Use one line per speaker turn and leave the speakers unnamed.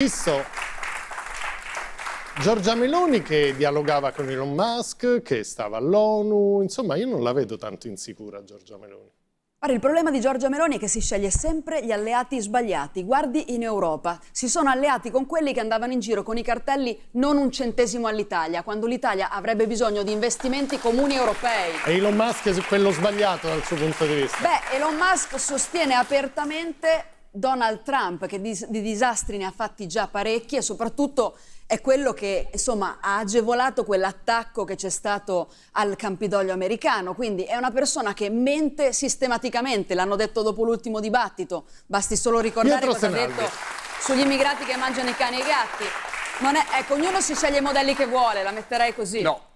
visto Giorgia Meloni che dialogava con Elon Musk, che stava all'ONU, insomma io non la vedo tanto insicura Giorgia Meloni.
il problema di Giorgia Meloni è che si sceglie sempre gli alleati sbagliati. Guardi in Europa, si sono alleati con quelli che andavano in giro con i cartelli non un centesimo all'Italia, quando l'Italia avrebbe bisogno di investimenti comuni europei.
E Elon Musk è quello sbagliato dal suo punto di vista.
Beh, Elon Musk sostiene apertamente Donald Trump che di, di disastri ne ha fatti già parecchi e soprattutto è quello che insomma, ha agevolato quell'attacco che c'è stato al Campidoglio americano, quindi è una persona che mente sistematicamente, l'hanno detto dopo l'ultimo dibattito, basti solo ricordare cosa ha detto sugli immigrati che mangiano i cani e i gatti. È, ecco, ognuno si sceglie i modelli che vuole, la metterei così. No,